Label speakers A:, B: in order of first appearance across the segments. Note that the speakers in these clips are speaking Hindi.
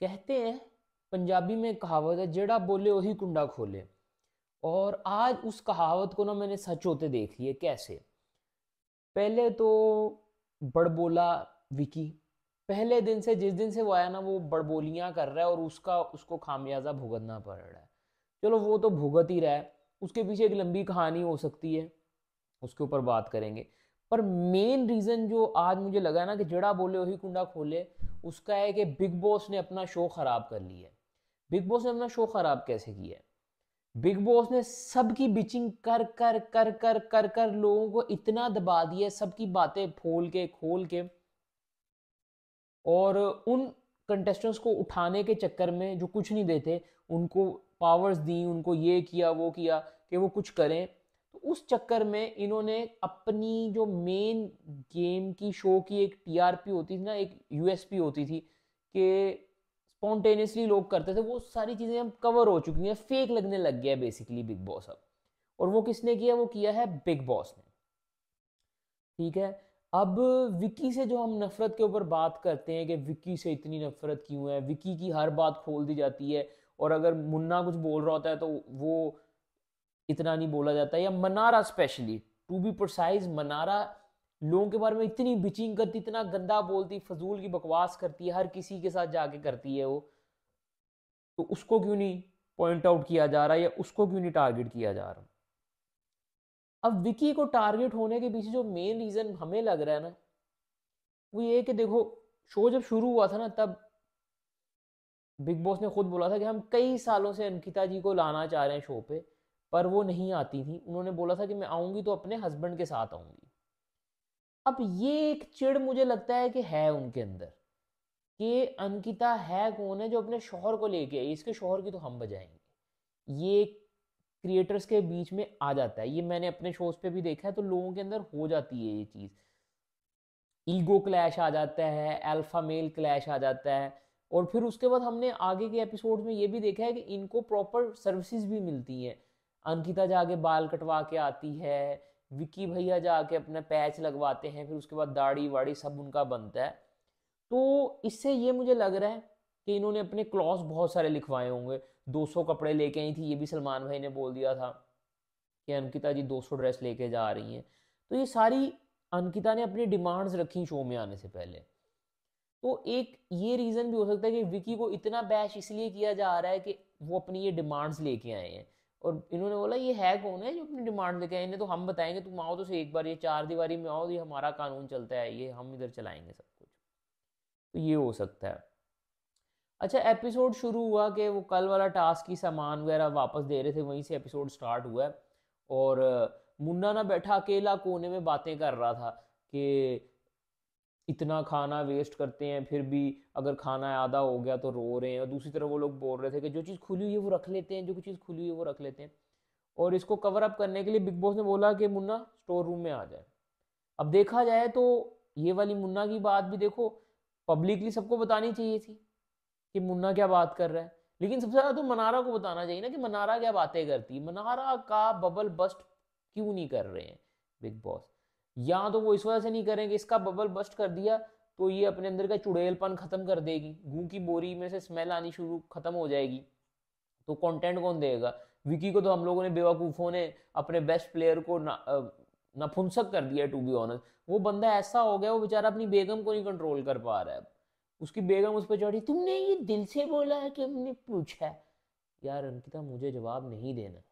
A: कहते हैं पंजाबी में कहावत है जेड़ा बोले वही कुंडा खोले और आज उस कहावत को ना मैंने सच होते देख लिए कैसे पहले तो बड़बोला विकी पहले दिन से जिस दिन से वो आया ना वो बड़बोलियाँ कर रहा है और उसका उसको खामियाजा भुगतना पड़ रहा है चलो वो तो भुगत ही रहा है उसके पीछे एक लंबी कहानी हो सकती है उसके ऊपर बात करेंगे पर मेन रीज़न जो आज मुझे लगा ना कि जड़ा बोले वही कुंडा खोले उसका है कि बिग बॉस ने अपना शो ख़राब कर लिया है बिग बॉस ने अपना शो ख़राब कैसे किया है बिग बॉस ने सबकी बिचिंग कर कर कर कर कर कर लोगों को इतना दबा दिया सबकी बातें फोल के खोल के और उन कंटेस्टेंट्स को उठाने के चक्कर में जो कुछ नहीं देते उनको पावर्स दी उनको ये किया वो किया कि वो कुछ करें उस चक्कर में इन्होंने अपनी जो मेन गेम की शो की एक टीआरपी होती थी ना एक यूएसपी होती थी कि स्पॉन्टेनियसली लोग करते थे वो सारी चीज़ें अब कवर हो चुकी हैं फेक लगने लग गया है बेसिकली बिग बॉस अब और वो किसने किया वो किया है बिग बॉस ने ठीक है अब विक्की से जो हम नफरत के ऊपर बात करते हैं कि विक्की से इतनी नफरत क्यों है विकी की हर बात खोल दी जाती है और अगर मुन्ना कुछ बोल रहा होता है तो वो इतना नहीं बोला जाता या Mannara specially to be precise Mannara लोगों के बारे में इतनी बिचिंग करती इतना गंदा बोलती फजूल की बकवास करती है हर किसी के साथ जाके करती है वो तो उसको क्यों नहीं पॉइंट आउट किया जा रहा है या उसको क्यों नहीं टारगेट किया जा रहा अब विकी को टारगेट होने के पीछे जो मेन रीज़न हमें लग रहा है ना वो ये कि देखो शो जब शुरू हुआ था ना तब बिग बॉस ने खुद बोला था कि हम कई सालों से अंकिता जी को लाना चाह रहे हैं शो पे पर वो नहीं आती थी उन्होंने बोला था कि मैं आऊँगी तो अपने हस्बैंड के साथ आऊँगी अब ये एक चिड़ मुझे लगता है कि है उनके अंदर कि अंकिता है कौन है जो अपने शोहर को लेके आई इसके शोहर की तो हम बजाएंगे ये क्रिएटर्स के बीच में आ जाता है ये मैंने अपने शोज पे भी देखा है तो लोगों के अंदर हो जाती है ये चीज़ ईगो क्लैश आ जाता है अल्फा मेल क्लैश आ जाता है और फिर उसके बाद हमने आगे के एपिसोड में ये भी देखा है कि इनको प्रॉपर सर्विसेज भी मिलती हैं अंकिता जाके बाल कटवा के आती है विकी भैया जाके अपना पैच लगवाते हैं फिर उसके बाद दाढ़ी वाड़ी सब उनका बनता है तो इससे ये मुझे लग रहा है कि इन्होंने अपने क्लॉस बहुत सारे लिखवाए होंगे 200 कपड़े लेके आई थी ये भी सलमान भाई ने बोल दिया था कि अंकिता जी 200 ड्रेस लेके जा रही हैं तो ये सारी अंकिता ने अपनी डिमांड्स रखी शो में आने से पहले तो एक ये रीज़न भी हो सकता है कि विकी को इतना बैश इसलिए किया जा रहा है कि वो अपनी ये डिमांड्स लेके आए हैं और इन्होंने बोला ये है कौन है जो अपनी डिमांड लेके इन्हें तो हम बताएंगे तुम आओ तो से एक बार ये चार दीवारी में आओ ये हमारा कानून चलता है ये हम इधर चलाएंगे सब कुछ तो ये हो सकता है अच्छा एपिसोड शुरू हुआ कि वो कल वाला टास्क की सामान वगैरह वापस दे रहे थे वहीं से एपिसोड स्टार्ट हुआ है और मुन्ना ना बैठा अकेला कोने में बातें कर रहा था कि इतना खाना वेस्ट करते हैं फिर भी अगर खाना आधा हो गया तो रो रहे हैं और दूसरी तरफ वो लोग बोल रहे थे कि जो चीज़ खुली हुई है वो रख लेते हैं जो चीज़ खुली हुई है वो रख लेते हैं और इसको कवर अप करने के लिए बिग बॉस ने बोला कि मुन्ना स्टोर रूम में आ जाए अब देखा जाए तो ये वाली मुन्ना की बात भी देखो पब्लिकली सबको बतानी चाहिए थी कि मुन्ना क्या बात कर रहा है लेकिन सबसे ज़्यादा तो मनारा को बताना चाहिए ना कि मनारा क्या बातें करती है मनारा का बबल बस्ट क्यों नहीं कर रहे हैं बिग बॉस या तो वो इस वजह से नहीं करेंगे इसका बबल बस्ट कर दिया तो ये अपने अंदर का चुड़ैलपन खत्म कर देगी गू की बोरी में से स्मेल आनी शुरू खत्म हो जाएगी तो कंटेंट कौन देगा विकी को तो हम लोगों ने बेवकूफ़ों ने अपने बेस्ट प्लेयर को नफुंसक कर दिया टू बी ऑनर वो बंदा ऐसा हो गया वो बेचारा अपनी बेगम को नहीं कंट्रोल कर पा रहा है उसकी बेगम उस पर चढ़ी तुमने ये दिल से बोला है कि हमने पूछा यार अंकिता मुझे जवाब नहीं देना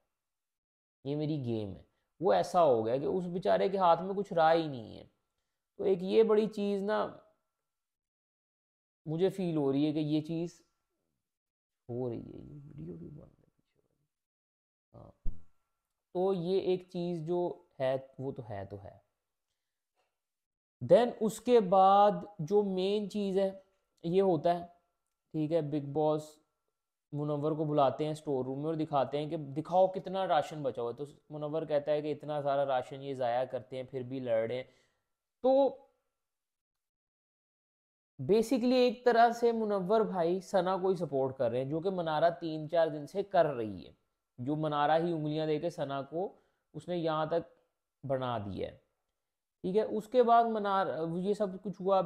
A: ये मेरी गेम है वो ऐसा हो गया कि उस बेचारे के हाथ में कुछ रहा ही नहीं है तो एक ये बड़ी चीज़ ना मुझे फील हो रही है कि ये चीज़ हो रही है ये वीडियो भी बंद है हाँ तो ये एक चीज़ जो है वो तो है तो है देन उसके बाद जो मेन चीज़ है ये होता है ठीक है बिग बॉस मुनवर को बुलाते हैं स्टोर रूम में और दिखाते हैं कि दिखाओ कितना राशन बचा हुआ है तो मुनवर कहता है कि इतना सारा राशन ये ज़ाया करते हैं फिर भी लड़ रहे हैं तो बेसिकली एक तरह से मुनवर भाई सना को ही सपोर्ट कर रहे हैं जो कि मनारा तीन चार दिन से कर रही है जो मनारा ही उंगलियां देके सना को उसने यहाँ तक बना दिया है ठीक है उसके बाद मनार ये सब कुछ हुआ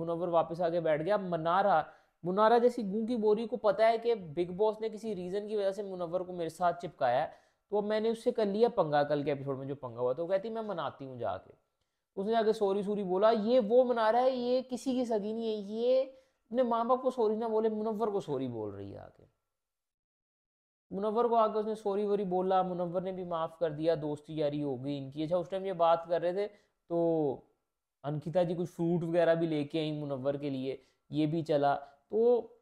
A: मुनवर वापस आके बैठ गया मनारा मुनारा जैसी गूं की बोरी को पता है कि बिग बॉस ने किसी रीज़न की वजह से मुनवर को मेरे साथ चिपकाया है तो मैंने उससे कर लिया पंगा कल के एपिसोड में जो पंगा हुआ तो वो कहती मैं मनाती हूँ जाके उसने जाके सॉरी सूरी बोला ये वो मना रहा है ये किसी की सगी नहीं है ये अपने माँ बाप को सॉरी ना बोले मुनवर को सॉरी बोल रही है आके मुनवर को आके उसने सॉरी वोरी बोला मुनवर ने भी माफ़ कर दिया दोस्ती यारी हो गई इनकी अच्छा उस टाइम ये बात कर रहे थे तो अंकिता जी कुछ फ्रूट वगैरह भी लेके आई मुनवर के लिए ये भी चला तो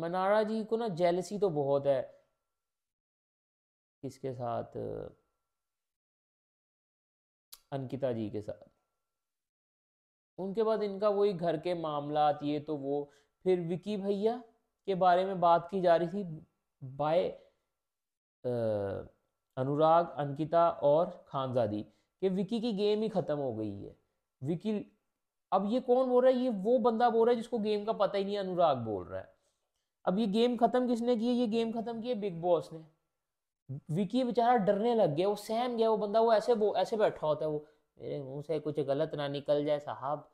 A: मनारा जी को ना जेलसी तो बहुत है किसके साथ अंकिता जी के साथ उनके बाद इनका वही घर के मामला ये तो वो फिर विकी भैया के बारे में बात की जा रही थी बाय अनुराग अंकिता और खानजादी कि विकी की गेम ही ख़त्म हो गई है विकी अब ये कौन बोल रहा है ये वो बंदा बोल रहा है जिसको गेम का पता ही नहीं अनुराग बोल रहा है अब ये गेम खत्म किसने की ये गेम खत्म किया बिग बॉस ने विकी बेचारा डरने लग गया वो सहम गया वो बंदा वो ऐसे वो ऐसे बैठा होता है वो मेरे मुंह से कुछ गलत ना निकल जाए साहब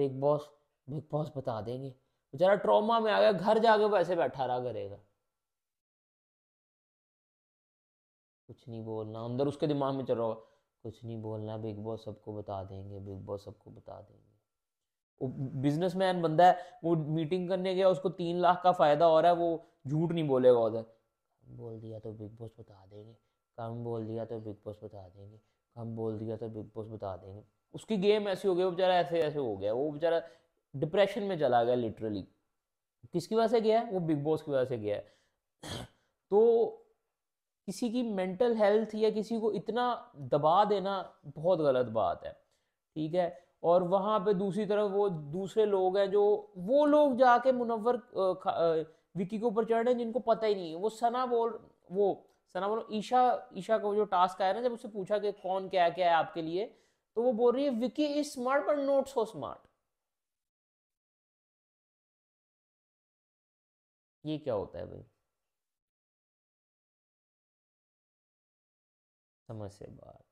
A: बिग बॉस बिग बॉस बता देंगे बेचारा ट्रॉमा में आ गया घर जाके वो ऐसे बैठा रहा करेगा कुछ नहीं बोलना अंदर उसके दिमाग में चल रहा होगा कुछ नहीं बोलना बिग बॉस सबको बता देंगे बिग बॉस सबको बता देंगे बिजनेसमैन बंदा है वो मीटिंग करने गया उसको तीन लाख का फ़ायदा हो रहा है वो झूठ नहीं बोलेगा उधर बोल दिया तो बिग बॉस बता देंगे कम बोल दिया तो बिग बॉस बता देंगे कम बोल दिया तो बिग बॉस बता देंगे उसकी गेम ऐसी हो गई वो बेचारा ऐसे ऐसे हो गया वो बेचारा डिप्रेशन में चला गया लिटरली किसकी वजह से गया है वो बिग बॉस की वजह से गया है तो किसी की मेंटल हेल्थ या किसी को इतना दबा देना बहुत गलत बात है ठीक है और वहाँ पे दूसरी तरफ वो दूसरे लोग हैं जो वो लोग जाके मुनवर विकी के ऊपर चढ़ रहे हैं जिनको पता ही नहीं है वो सना बोल वो सना बोलो ईशा ईशा का जो टास्क आया ना जब उससे पूछा कि कौन क्या क्या है आपके लिए तो वो बोल रही है Vicky is smart but not so smart ये क्या होता है भाई समझ से बात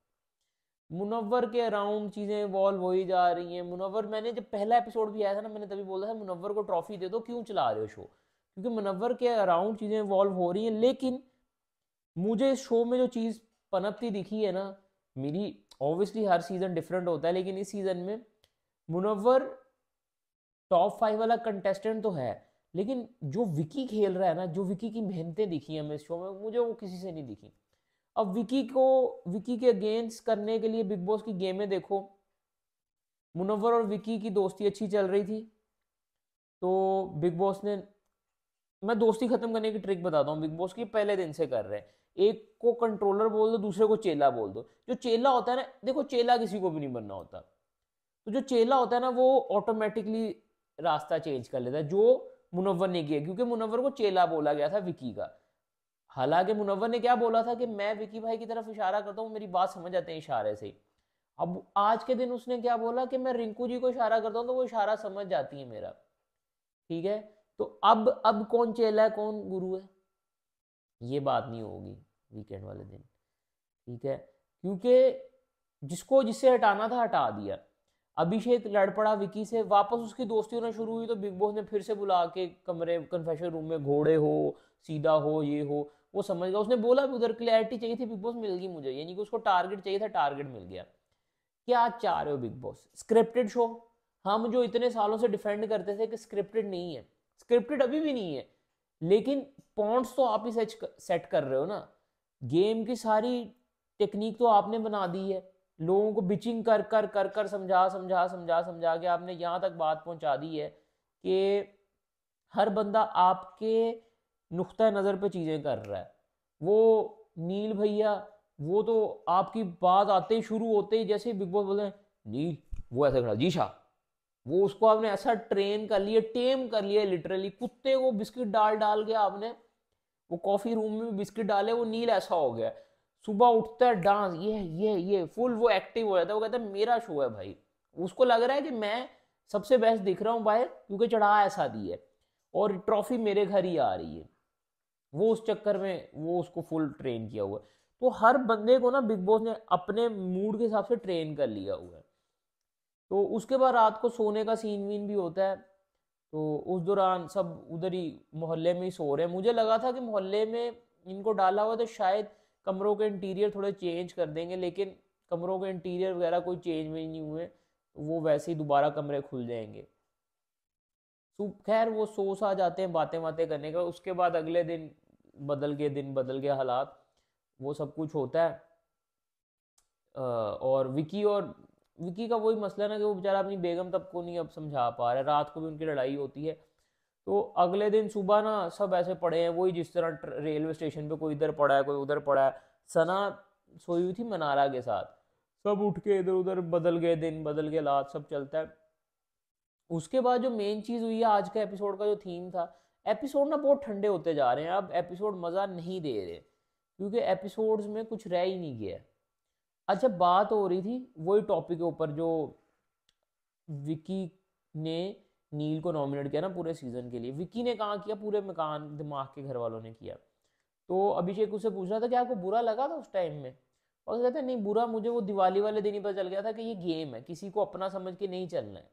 A: मुनवर के अराउंड चीज़ें इवॉल्व हो ही जा रही हैं मुनवर मैंने जब पहला एपिसोड भी आया था ना मैंने तभी बोला था मुनवर को ट्रॉफी दे दो क्यों चला रहे हो शो क्योंकि मुनवर के अराउंड चीज़ें इवॉल्व हो रही हैं लेकिन मुझे इस शो में जो चीज़ पनपती दिखी है ना मेरी ऑब्वियसली हर सीज़न डिफरेंट होता है लेकिन इस सीज़न में मुनवर टॉप फाइव वाला कंटेस्टेंट तो है लेकिन जो विकी खेल रहा है ना जो विकी की मेहनतें दिखी हमें इस शो में मुझे वो किसी से नहीं दिखी अब विकी को विकी के अगेंस्ट करने के लिए बिग बॉस की गेमें देखो मुनवर और विकी की दोस्ती अच्छी चल रही थी तो बिग बॉस ने मैं दोस्ती खत्म करने की ट्रिक बताता हूँ बिग बॉस की पहले दिन से कर रहे हैं एक को कंट्रोलर बोल दो दूसरे को चेला बोल दो जो चेला होता है ना देखो चेला किसी को भी नहीं बनना होता तो जो चेला होता है ना वो ऑटोमेटिकली रास्ता चेंज कर लेता है जो मुनवर ने किया क्योंकि मुनवर को चेला बोला गया था विकी का हालांकि मुनवर ने क्या बोला था कि मैं विकी भाई की तरफ इशारा करता हूँ मेरी बात समझ आते हैं इशारे से अब आज के दिन उसने क्या बोला कि मैं रिंकू जी को इशारा करता हूँ तो वो इशारा समझ जाती है मेरा ठीक है तो अब अब कौन चेला है कौन गुरु है ये बात नहीं होगी वीकेंड वाले दिन ठीक है क्योंकि जिसको जिससे हटाना था हटा दिया अभिषेक लड़ पड़ा विकी से वापस उसकी दोस्ती होना शुरू हुई तो बिग बॉस ने फिर से बुला के कमरे कन्फेशन रूम में घोड़े हो सीधा हो ये हो वो समझ गया उसने बोला भी उधर क्लैरिटी चाहिए थी बिग बॉस मिल गई मुझे यानी कि उसको टारगेट चाहिए था टारगेट मिल गया क्या चाह रहे हो बिग बॉस स्क्रिप्टेड शो हम जो इतने सालों से डिफेंड करते थे कि स्क्रिप्टेड नहीं है स्क्रिप्टेड अभी भी नहीं है लेकिन पॉइंट्स तो आप ही सेट कर रहे हो ना गेम की सारी टेक्निक तो आपने बना दी है लोगों को बिचिंग कर कर कर कर समझा समझा समझा समझा के आपने यहाँ तक बात पहुँचा दी है कि हर बंदा आपके नुक़ नज़र पर चीज़ें कर रहा है वो नील भैया वो तो आपकी बात आते ही शुरू होते ही जैसे बिग बॉस बोले नील वो ऐसे खड़ा जी शाह वो उसको आपने ऐसा ट्रेन कर लिया टेम कर लिया लिटरली कुत्ते को बिस्किट डाल डाल के आपने वो कॉफ़ी रूम में बिस्किट डाले वो नील ऐसा हो गया सुबह उठता है डांस ये ये ये फुल वो एक्टिव हो जाता है वो कहता है मेरा शो है भाई उसको लग रहा है कि मैं सबसे बेस्ट दिख रहा हूँ भाई क्योंकि चढ़ा ऐसा दी है और ट्रॉफी मेरे घर ही आ रही है वो उस चक्कर में वो उसको फुल ट्रेन किया हुआ है तो हर बंदे को ना बिग बॉस ने अपने मूड के हिसाब से ट्रेन कर लिया हुआ है तो उसके बाद रात को सोने का सीन वीन भी होता है तो उस दौरान सब उधर ही मोहल्ले में ही सो रहे हैं मुझे लगा था कि मोहल्ले में इनको डाला हुआ तो शायद कमरों के इंटीरियर थोड़े चेंज कर देंगे लेकिन कमरों के इंटीरियर वगैरह कोई चेंज में नहीं हुए वो वैसे ही दोबारा कमरे खुल जाएंगे तो खैर वो सोस आ जाते हैं बातें बातें करने का उसके बाद अगले दिन बदल गए दिन बदल गए हालात वो सब कुछ होता है और विकी और विकी का वही मसला ना कि वो बेचारा अपनी बेगम तब को नहीं अब समझा पा रहा है रात को भी उनकी लड़ाई होती है तो अगले दिन सुबह ना सब ऐसे पड़े हैं वही जिस तरह रेलवे स्टेशन पे कोई इधर पड़ा है कोई उधर पड़ा है सना सोई हुई थी मनारा के साथ सब उठ के इधर उधर बदल गए दिन बदल गए लात सब चलता है उसके बाद जो मेन चीज़ हुई है आज का एपिसोड का जो थीम था एपिसोड ना बहुत ठंडे होते जा रहे हैं अब एपिसोड मज़ा नहीं दे रहे क्योंकि एपिसोड्स में कुछ रह ही नहीं गया अच्छा बात हो रही थी वही टॉपिक के ऊपर जो विकी ने नील को नॉमिनेट किया ना पूरे सीज़न के लिए विकी ने कहाँ किया पूरे मकान दिमाग के घर वालों ने किया तो अभिषेक उससे पूछ रहा था कि आपको बुरा लगा था उस टाइम में और कहते नहीं बुरा मुझे वो दिवाली वाले दिन ही पता चल गया था कि ये गेम है किसी को अपना समझ के नहीं चलना है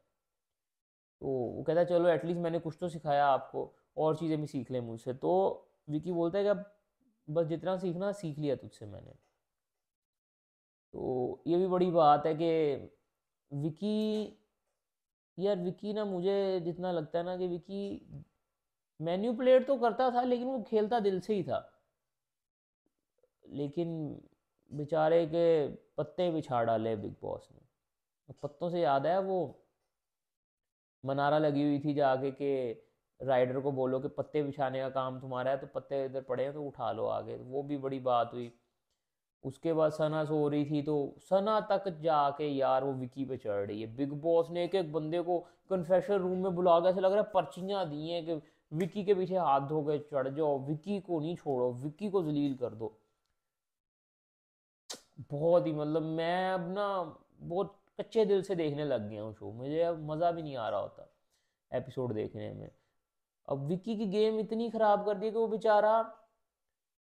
A: तो वो कहता है चलो एटलीस्ट मैंने कुछ तो सिखाया आपको और चीज़ें भी सीख लें मुझसे तो विकी बोलता है कि अब बस जितना सीखना सीख लिया तुझसे मैंने तो ये भी बड़ी बात है कि विकी यार विकी ना मुझे जितना लगता है ना कि विकी प्लेयर तो करता था लेकिन वो खेलता दिल से ही था लेकिन बेचारे के पत्ते बिछा डाले बिग बॉस ने पत्तों से याद आया वो मनारा लगी हुई थी जाके के राइडर को बोलो कि पत्ते बिछाने का काम तुम्हारा है तो पत्ते इधर पड़े हैं तो उठा लो आगे वो भी बड़ी बात हुई उसके बाद सना सो रही थी तो सना तक जाके यार वो विकी पे चढ़ रही है बिग बॉस ने एक एक बंदे को कन्फेशन रूम में बुला के ऐसा लग रहा है पर्चियाँ दी हैं कि विकी के पीछे हाथ धो के चढ़ जाओ विकी को नहीं छोड़ो विकी को जलील कर दो बहुत ही मतलब मैं अब ना बहुत कच्चे दिल से देखने लग गया हूँ शो मुझे अब मज़ा भी नहीं आ रहा होता एपिसोड देखने में अब विक्की की गेम इतनी ख़राब कर दी कि वो बेचारा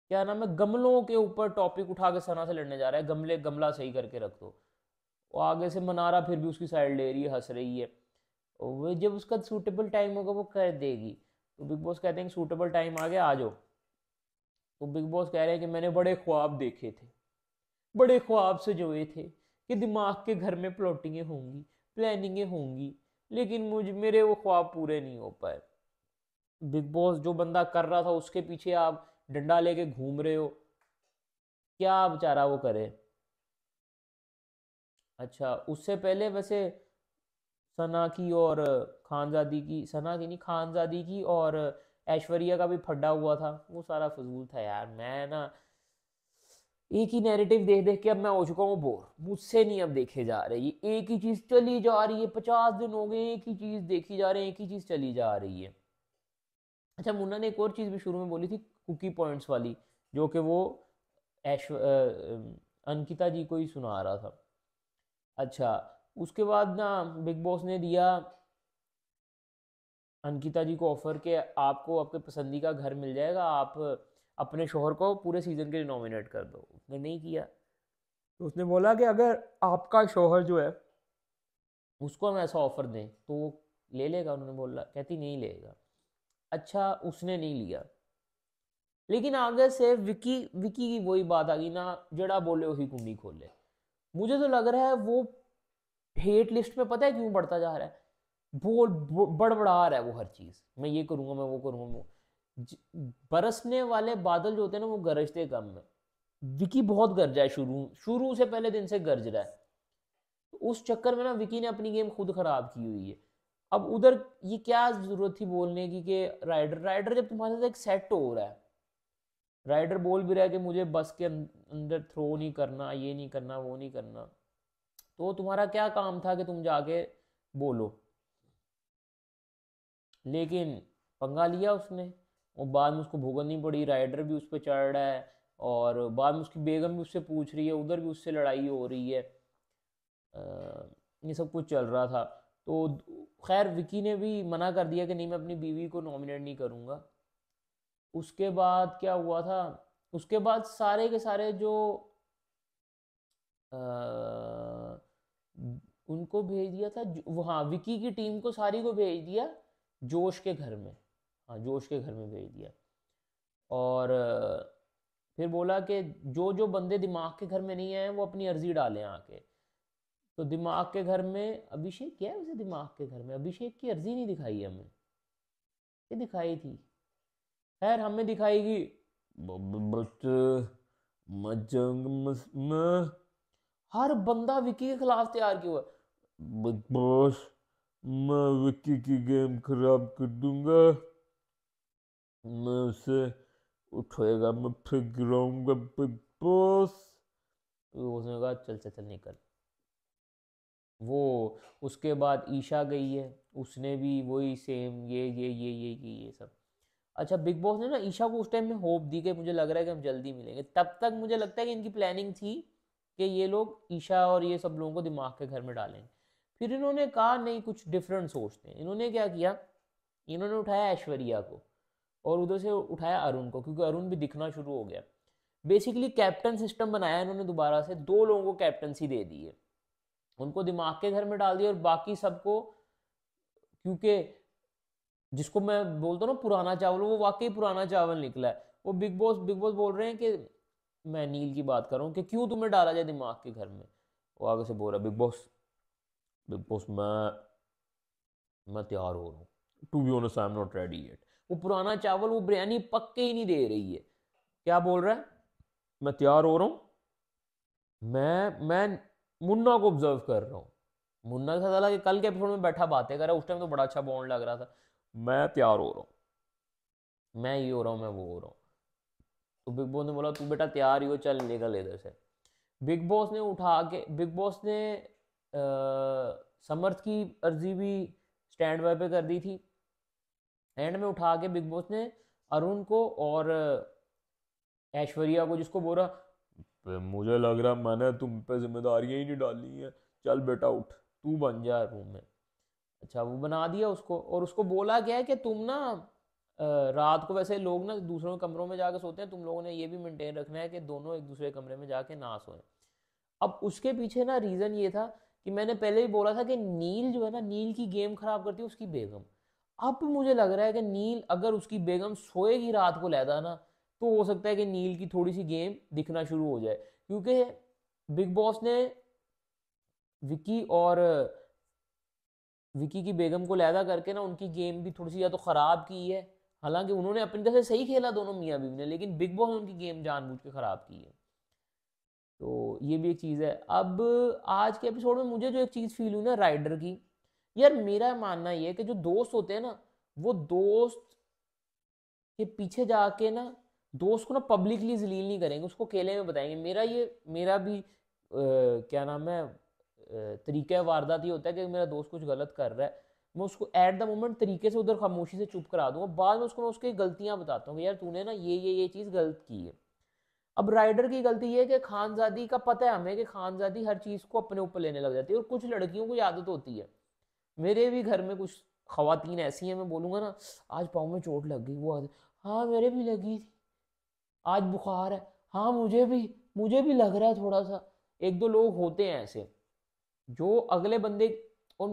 A: क्या नाम है गमलों के ऊपर टॉपिक उठा के सना से लड़ने जा रहा है गमले गमला सही करके रख दो वो आगे से मनारा फिर भी उसकी साइड ले रही है हंस रही है वो जब उसका सूटेबल टाइम होगा वो कर देगी तो बिग बॉस कहते हैं कि सूटेबल टाइम आ गया आ जाओ तो बिग बॉस कह रहे हैं कि मैंने बड़े ख्वाब देखे थे बड़े ख्वाब से जोए थे कि दिमाग के घर में प्लॉटिंगें होंगी प्लानिंगें होंगी लेकिन मुझ मेरे वो ख्वाब पूरे नहीं हो पाए बिग बॉस जो बंदा कर रहा था उसके पीछे आप डंडा लेके घूम रहे हो क्या बेचारा वो करे अच्छा उससे पहले वैसे सना की और खानजादी की सना की नहीं खानजादी की और ऐश्वर्या का भी फड्डा हुआ था वो सारा फजूल था यार मैं ना एक ही नैरेटिव देख देख के अब मैं हो चुका हूँ बोर मुझसे नहीं अब देखे जा रही एक ही चीज़ चली जा रही है पचास दिन हो गए एक ही चीज़ देखी जा रही है एक ही चीज़ चली जा रही है अच्छा मुन्ना ने एक और चीज़ भी शुरू में बोली थी कुकी पॉइंट्स वाली जो कि वो ऐश अंकिता जी को ही सुना रहा था अच्छा उसके बाद ना बिग बॉस ने दिया अंकिता जी को ऑफ़र के आपको आपके पसंदी का घर मिल जाएगा आप अपने शोहर को पूरे सीज़न के लिए नॉमिनेट कर दो उसने नहीं किया तो उसने बोला कि अगर आपका शोहर जो है उसको हम ऐसा ऑफ़र दें तो वो ले लेगा उन्होंने बोला कहती नहीं लेगा अच्छा उसने नहीं लिया लेकिन आगे से विकी विकी की वही बात आ गई ना जड़ा बोले वही कुंडी खोले मुझे तो लग रहा है वो हेट लिस्ट में पता है क्यों बढ़ता जा रहा है वो बड़बड़ा रहा है वो हर चीज़ मैं ये करूँगा मैं वो करूँगा बरसने वाले बादल जो होते हैं ना वो गरजते कम है विकी बहुत गरजा है शुरू शुरू से पहले दिन से गरज रहा है तो उस चक्कर में ना विकी ने अपनी गेम खुद खराब की हुई है अब उधर ये क्या जरूरत थी बोलने की कि राइडर राइडर जब तुम्हारे साथ एक सेट हो रहा है राइडर बोल भी रहा है कि मुझे बस के अं-, अंदर थ्रो नहीं करना ये नहीं करना वो नहीं करना तो तुम्हारा क्या काम था कि तुम जाके बोलो लेकिन पंगा लिया उसने और बाद में उसको भुगतनी पड़ी राइडर भी उस पर चढ़ रहा है और बाद में उसकी बेगम भी उससे पूछ रही है उधर भी उससे लड़ाई हो रही है ये सब कुछ चल रहा था तो खैर विकी ने भी मना कर दिया कि नहीं मैं अपनी बीवी को नॉमिनेट नहीं करूँगा उसके बाद क्या हुआ था उसके बाद सारे के सारे जो आ, उनको भेज दिया था हाँ विकी की टीम को सारी को भेज दिया जोश के घर में हाँ जोश के घर में भेज दिया और फिर बोला कि जो जो बंदे दिमाग के घर में नहीं आए वो अपनी अर्जी डालें आके तो दिमाग के घर में अभिषेक क्या है उसे दिमाग के घर में अभिषेक की अर्जी नहीं दिखाई हमें ये दिखाई थी खैर हमें दिखाएगी हर बंदा विक्की के खिलाफ तैयार क्यों है बस मैं विक्की की गेम खराब कर दूंगा मैं उसे उठोएगा मैं फिर गिराऊंगा बिग बॉस उसने कहा चल चल चल निकल वो उसके बाद ईशा गई है उसने भी वही सेम ये ये ये ये ये ये सब अच्छा बिग बॉस ने ना ईशा को उस टाइम में होप दी कि मुझे लग रहा है कि हम जल्दी मिलेंगे तब तक मुझे लगता है कि इनकी प्लानिंग थी कि ये लोग ईशा और ये सब लोगों को दिमाग के घर में डालेंगे फिर इन्होंने कहा नहीं कुछ डिफरेंट सोचते हैं इन्होंने क्या किया इन्होंने उठाया ऐश्वर्या को और उधर से उठाया अरुण को क्योंकि अरुण भी दिखना शुरू हो गया बेसिकली कैप्टन सिस्टम बनाया इन्होंने दोबारा से दो लोगों को कैप्टनसी दे दी है उनको दिमाग के घर में डाल दिया और बाकी सबको क्योंकि जिसको मैं बोलता हूँ ना पुराना चावल वो वाकई पुराना चावल निकला है वो बिग बॉस बिग बॉस बोल रहे हैं कि मैं नील की बात कर रहा हूँ कि क्यों तुम्हें डाला जाए दिमाग के घर में वो आगे से बोल रहा है बिग बॉस बिग बॉस मैं मैं तैयार हो रहा हूँ to be honest I am not ready at वो पुराना चावल वो बिरयानी पक के ही नहीं दे रही है क्या बोल रहा है मैं तैयार हो रहा हूँ मैं मैं मुन्ना को ऑब्जर्व कर रहा हूँ मुन्ना के साथ कल के एपिसोड में बैठा बातें कर रहा उस टाइम तो बड़ा अच्छा बॉन्ड लग रहा था मैं तैयार हो रहा हूँ मैं ये हो रहा हूँ मैं वो हो रहा हूँ तो बिग बॉस ने बोला तू बेटा तैयार ही हो चल निकल इधर से बिग बॉस ने उठा के बिग बॉस ने आ, समर्थ की अर्जी भी स्टैंड बाय पे कर दी थी एंड में उठा के बिग बॉस ने अरुण को और ऐश्वर्या को जिसको बोला मुझे लग रहा मैंने तुम पे जिम्मेदारियां ही नहीं डाली हैं चल बेटा उठ तू बन जा रूम में अच्छा वो बना दिया उसको और उसको बोला गया कि तुम ना रात को वैसे लोग ना दूसरों के कमरों में जाके सोते हैं तुम लोगों ने ये भी मेंटेन रखना है कि दोनों एक दूसरे कमरे में जाके ना सोए अब उसके पीछे ना रीज़न ये था कि मैंने पहले भी बोला था कि नील जो है ना नील की गेम खराब करती है उसकी बेगम अब मुझे लग रहा है कि नील अगर उसकी बेगम सोएगी रात को लहदा ना तो हो सकता है कि नील की थोड़ी सी गेम दिखना शुरू हो जाए क्योंकि बिग बॉस ने विकी और विकी की बेगम को लैदा करके ना उनकी गेम भी थोड़ी सी या तो ख़राब की है हालांकि उन्होंने अपनी तरह से सही खेला दोनों मियाँ बीवी ने लेकिन बिग बॉस ने उनकी गेम जानबूझ के ख़राब की है तो ये भी एक चीज़ है अब आज के एपिसोड में मुझे जो एक चीज़ फील हुई ना राइडर की यार मेरा मानना ये है कि जो दोस्त होते हैं ना वो दोस्त के पीछे जाके ना दोस्त को ना पब्लिकली जलील नहीं करेंगे उसको अकेले में बताएंगे मेरा ये मेरा भी आ, क्या नाम है तरीका वारदात ये होता है कि मेरा दोस्त कुछ गलत कर रहा है मैं उसको एट द मोमेंट तरीके से उधर खामोशी से चुप करा दूंगा बाद में उसको मैं उसकी गलतियां बताता हूँ यार तूने ना ये ये ये चीज़ गलत की है अब राइडर की गलती ये है कि खानजादी का पता है हमें कि खानजादी हर चीज़ को अपने ऊपर लेने लग जाती है और कुछ लड़कियों को आदत होती है मेरे भी घर में कुछ खातन ऐसी हैं मैं बोलूँगा ना आज पाँव में चोट लग गई वो हाँ मेरे भी लगी थी आज बुखार है हाँ मुझे भी मुझे भी लग रहा है थोड़ा सा एक दो लोग होते हैं ऐसे जो अगले बंदे और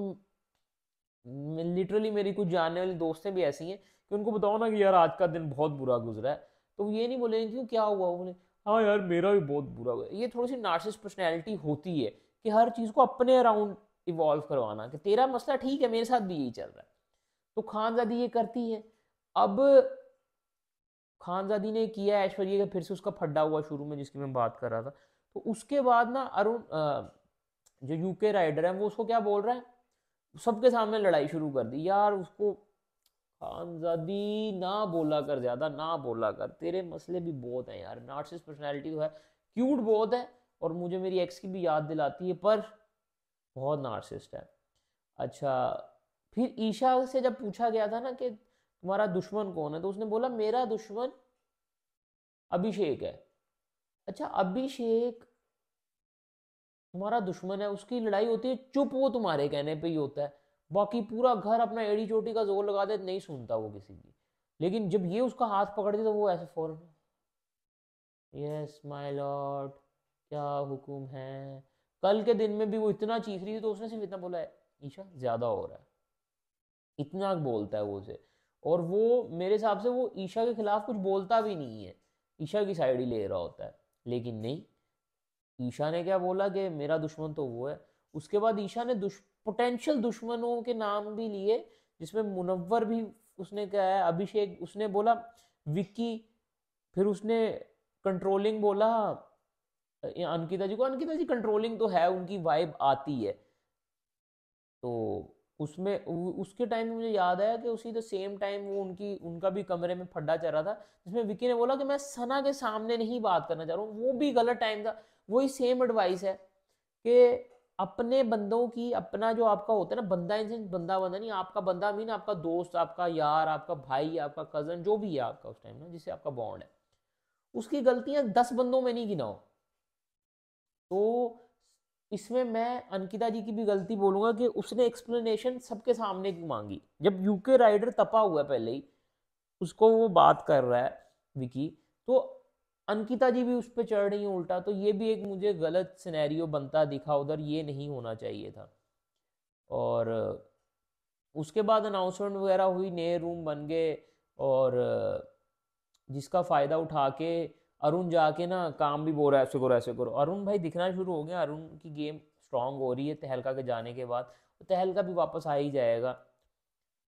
A: लिटरली मेरी कुछ जानने वाली दोस्तें भी ऐसी हैं कि उनको बताओ ना कि यार आज का दिन बहुत बुरा गुजरा है तो ये नहीं बोलेंगे क्यों क्या हुआ उन्हें हाँ यार मेरा भी बहुत बुरा हुआ ये थोड़ी सी नार्सिस पर्सनैलिटी होती है कि हर चीज़ को अपने अराउंड इवॉल्व करवाना कि तेरा मसला ठीक है मेरे साथ भी यही चल रहा है तो खानजादी ये करती है अब खानजादी ने किया ऐश्वर्या का फिर से उसका फड्डा हुआ शुरू में जिसकी मैं बात कर रहा था तो उसके बाद ना अरुण जो यूके राइडर है वो उसको क्या बोल रहा है सबके सामने लड़ाई शुरू कर दी यार उसको खानजादी ना बोला कर ज़्यादा ना बोला कर तेरे मसले भी बहुत हैं यार नार्सिस पर्सनैलिटी तो है क्यूट बहुत है और मुझे मेरी एक्स की भी याद दिलाती है पर बहुत नार्सिस्ट है अच्छा फिर ईशा से जब पूछा गया था ना कि तुम्हारा दुश्मन कौन है तो उसने बोला मेरा दुश्मन अभिषेक है अच्छा अभिषेक तुम्हारा दुश्मन है उसकी लड़ाई होती है चुप वो तुम्हारे कहने पे ही होता है बाकी पूरा घर अपना एड़ी चोटी का जोर लगा दे नहीं सुनता वो किसी की लेकिन जब ये उसका हाथ पकड़ दे तो वो ऐसे फौरन यस माय लॉर्ड क्या हुक्म है कल के दिन में भी वो इतना चीख रही है तो उसने सिर्फ इतना बोला है ईशा ज़्यादा हो रहा है इतना बोलता है वो उसे और वो मेरे हिसाब से वो ईशा के खिलाफ कुछ बोलता भी नहीं है ईशा की साइड ही ले रहा होता है लेकिन नहीं ईशा ने क्या बोला कि मेरा दुश्मन तो वो है उसके बाद ईशा ने दुश पोटेंशियल दुश्मनों के नाम भी लिए जिसमें मुनव्वर भी उसने क्या है अभिषेक उसने बोला विक्की फिर उसने कंट्रोलिंग बोला अंकिता जी को अंकिता जी कंट्रोलिंग तो है उनकी वाइब आती है तो उसमें उसके टाइम मुझे याद आया कि उसी द सेम टाइम वो उनकी उनका भी कमरे में फड्डा चल रहा था जिसमें विकी ने बोला कि मैं सना के सामने नहीं बात करना चाह रहा हूँ वो भी गलत टाइम था वही सेम एडवाइस है कि अपने बंदों की अपना जो आपका होता है ना बंदा इंसान बंदा बंदा नहीं आपका बंदा मीन आपका दोस्त आपका यार आपका भाई आपका कज़न जो भी है आपका उस टाइम ना जिससे आपका बॉन्ड है उसकी गलतियां दस बंदों में नहीं गिनाओ तो इसमें मैं अंकिता जी की भी गलती बोलूँगा कि उसने एक्सप्लेनेशन सबके सामने मांगी जब यूके राइडर तपा हुआ है पहले ही उसको वो बात कर रहा है विकी तो अंकिता जी भी उस पर चढ़ रही हैं उल्टा तो ये भी एक मुझे गलत सिनेरियो बनता दिखा उधर ये नहीं होना चाहिए था और उसके बाद अनाउंसमेंट वगैरह हुई नए रूम बन गए और जिसका फ़ायदा उठा के अरुण जाके ना काम भी बोल रहा है ऐसे करो ऐसे करो अरुण भाई दिखना शुरू हो गया अरुण की गेम स्ट्रांग हो रही है तहलका के जाने के बाद तो तहलका भी वापस आ ही जाएगा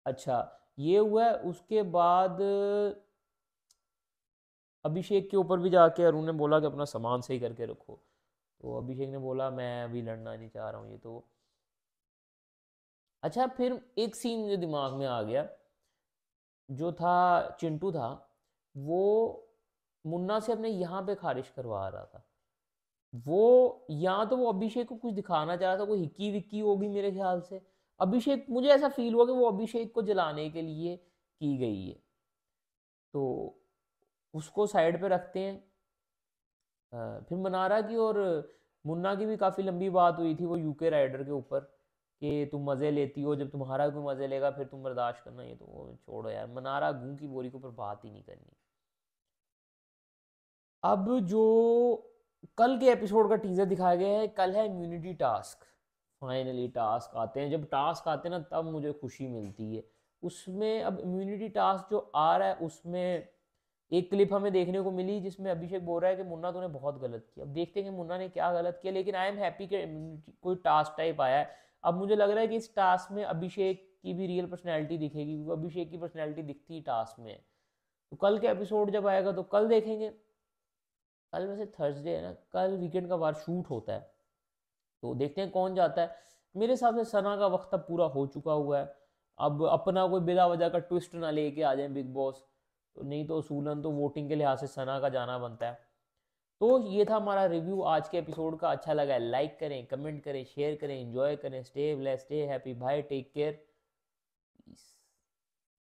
A: अच्छा ये हुआ है उसके बाद अभिषेक के ऊपर भी जाके अरुण ने बोला कि अपना सामान सही करके रखो तो अभिषेक ने बोला मैं अभी लड़ना नहीं चाह रहा हूँ ये तो अच्छा फिर एक सीन जो दिमाग में आ गया जो था चिंटू था वो मुन्ना से अपने यहाँ पे खारिश करवा रहा था वो यहाँ तो वो अभिषेक को कुछ दिखाना चाह रहा था कोई हिक्की विक्की होगी मेरे ख्याल से अभिषेक मुझे ऐसा फील हुआ कि वो अभिषेक को जलाने के लिए की गई है तो उसको साइड पे रखते हैं फिर मनारा की और मुन्ना की भी काफ़ी लंबी बात हुई थी वो यूके राइडर के ऊपर कि तुम मज़े लेती हो जब तुम्हारा कोई मज़े लेगा फिर तुम बर्दाश्त करना ये तो वो छोड़ो यार मनारा गूँ की बोरी के ऊपर बात ही नहीं करनी अब जो कल के एपिसोड का टीजर दिखाया गया है कल है इम्यूनिटी टास्क फाइनली टास्क आते हैं जब टास्क आते हैं ना तब मुझे खुशी मिलती है उसमें अब इम्यूनिटी टास्क जो आ रहा है उसमें एक क्लिप हमें देखने को मिली जिसमें अभिषेक बोल रहा है कि मुन्ना तूने बहुत गलत किया अब देखते हैं कि मुन्ना ने क्या गलत किया लेकिन आई एम हैप्पी कि इम्यूनिटी कोई टास्क टाइप आया है अब मुझे लग रहा है कि इस टास्क में अभिषेक की भी रियल पर्सनैलिटी दिखेगी क्योंकि अभिषेक की पर्सनैलिटी दिखती टास्क में तो कल के एपिसोड जब आएगा तो कल देखेंगे कल वैसे थर्सडे है ना कल वीकेंड का बार शूट होता है तो देखते हैं कौन जाता है मेरे हिसाब से सना का वक्त अब पूरा हो चुका हुआ है अब अपना कोई बिला वजह का ट्विस्ट ना लेके आ जाए बिग बॉस तो नहीं तो असूलन तो वोटिंग के लिहाज से सना का जाना बनता है तो ये था हमारा रिव्यू आज के एपिसोड का अच्छा लगा है लाइक करें कमेंट करें शेयर करें इंजॉय करें stay blessed stay happy bye take care please